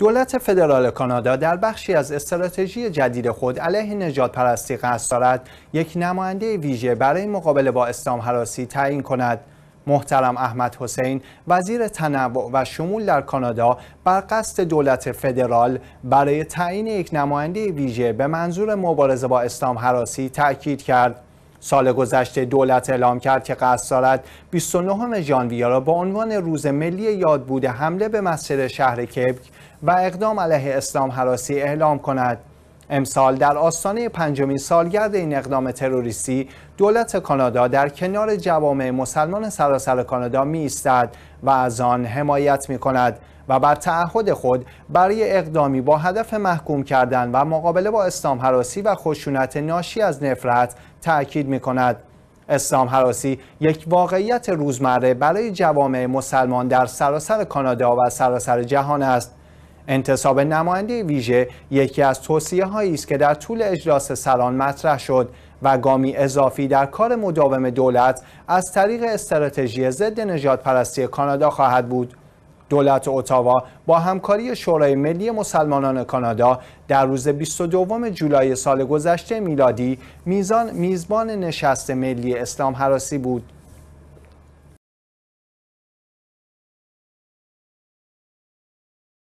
دولت فدرال کانادا در بخشی از استراتژی جدید خود علیه نجات پرستی قصد دارد یک نماینده ویژه برای مقابله با اسلام حراسی تعیین کند محترم احمد حسین وزیر تنوع و شمول در کانادا بر قصد دولت فدرال برای تعیین یک نماینده ویژه به منظور مبارزه با اسلام حراسی تاکید کرد سال گذشته دولت اعلام کرد که قصد دارد 29 ژانویه را به عنوان روز ملی یاد بوده حمله به مسجد شهر کبک و اقدام علیه اسلام حراسی اعلام کند امسال در آستانه پنجمین سالگرد این اقدام تروریستی دولت کانادا در کنار جوامع مسلمان سراسر کانادا می ایستد و از آن حمایت می کند و بر تعهد خود برای اقدامی با هدف محکوم کردن و مقابله با اسلام حراسی و خشونت ناشی از نفرت تأکید می کند. اسلام حراسی یک واقعیت روزمره برای جوامع مسلمان در سراسر کانادا و سراسر جهان است انتصاب نماینده ویژه یکی از توصیه هایی است که در طول اجلاس سران مطرح شد و گامی اضافی در کار مداوم دولت از طریق استراتژی ضد نجات پرستی کانادا خواهد بود. دولت اتاوا با همکاری شورای ملی مسلمانان کانادا در روز 22 جولای سال گذشته میلادی میزان میزبان نشست ملی اسلام حراسی بود.